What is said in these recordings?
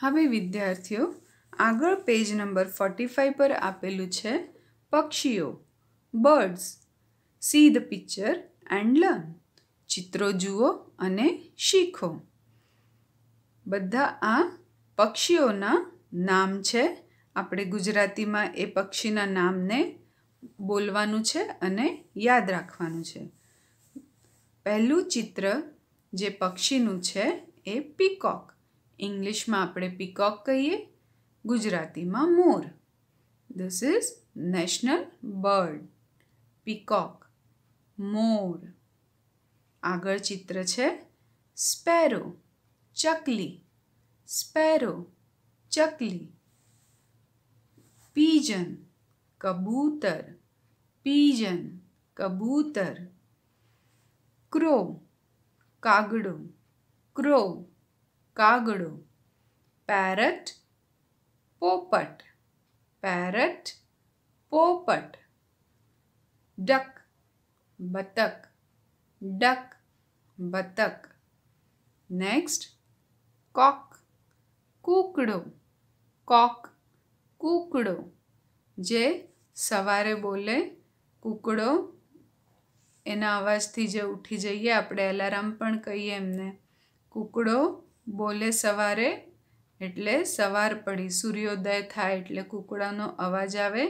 હવે વિદ્યાર્થીઓ આગળ પેજ નંબર ફોર્ટી ફાઇવ પર આપેલું છે પક્ષીઓ birds see the picture and learn ચિત્રો જુઓ અને શીખો બધા આ પક્ષીઓના નામ છે આપણે ગુજરાતીમાં એ પક્ષીના નામને બોલવાનું છે અને યાદ રાખવાનું છે પહેલું ચિત્ર જે પક્ષીનું છે એ પીકોક ઇંગ્લિશમાં આપણે પીકોક કહીએ ગુજરાતીમાં મોર this is national bird peacock મોર આગળ ચિત્ર છે સ્પેરો ચકલી સ્પેરો ચકલી પીજન કબૂતર પીજન કબૂતર ક્રો કાગડો ક્રો कागड़ो पैरट पोपट पैरट पोपट डक बतख डक बतख नेक्स्ट कॉक કૂકડો કોક કૂકડો જે સવારે બોલે કૂકડો એના અવાજથી જે ઉઠી જઈએ આપણે એલાર્મ પણ કહીએ એમને કૂકડો બોલે સવારે એટલે સવાર પડી સૂર્યોદય થાય એટલે કુકડાનો અવાજ આવે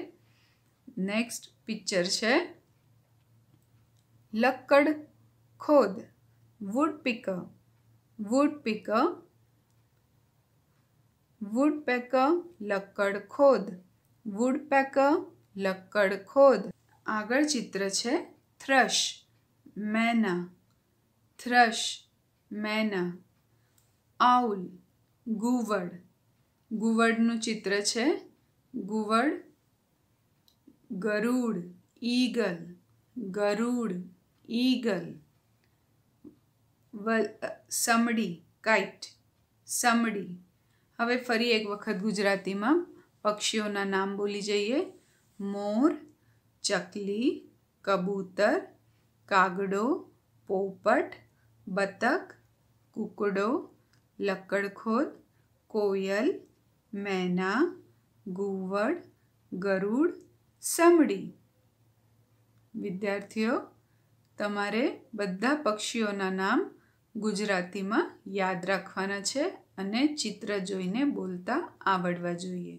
નેક્સ્ટ પિક્ચર છે લક્કડ ખોદ woodpecker woodpecker woodpecker લક્કડ ખોદ વુડ પેક લક્કડ ખોદ આગળ ચિત્ર છે થ્રશ મેના થ્રશ મેના આઉલ ગુવડ ગુવડનું ચિત્ર છે ગુવડ ગરુડ ઈગલ ગરુડ ઈગલ સમડી કાઇટ સમડી હવે ફરી એક વખત ગુજરાતીમાં પક્ષીઓના નામ બોલી જઈએ મોર ચકલી કબૂતર કાગડો પોપટ બતક કુકડો લક્કડખોદ કોયલ મેના ગુવડ ગરુડ સમડી વિદ્યાર્થીઓ તમારે બધા પક્ષીઓના નામ ગુજરાતીમાં યાદ રાખવાના છે અને ચિત્ર જોઈને બોલતા આવડવા જોઈએ